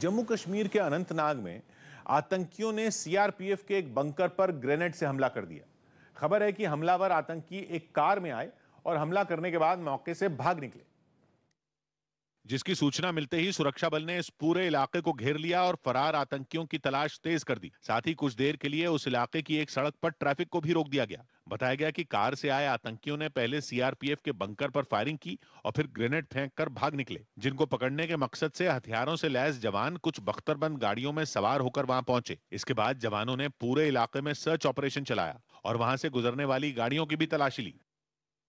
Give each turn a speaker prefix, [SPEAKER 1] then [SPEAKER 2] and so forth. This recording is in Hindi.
[SPEAKER 1] जम्मू कश्मीर के अनंतनाग में आतंकियों ने सीआरपीएफ के एक बंकर पर ग्रेनेड से हमला कर दिया खबर है कि हमलावर आतंकी एक कार में आए और हमला करने के बाद मौके से भाग निकले जिसकी सूचना मिलते ही सुरक्षा बल ने इस पूरे इलाके को घेर लिया और फरार आतंकियों की तलाश तेज कर दी साथ ही कुछ देर के लिए उस इलाके की एक सड़क पर ट्रैफिक को भी रोक दिया गया बताया गया कि कार से आए आतंकियों ने पहले सीआरपीएफ के बंकर पर फायरिंग की और फिर ग्रेनेड फेंक कर भाग निकले जिनको पकड़ने के मकसद से हथियारों से लैस जवान कुछ बख्तरबंद गाड़ियों में सवार होकर वहां पहुंचे इसके बाद जवानों ने पूरे इलाके में सर्च ऑपरेशन चलाया और वहां से गुजरने वाली गाड़ियों की भी तलाशी ली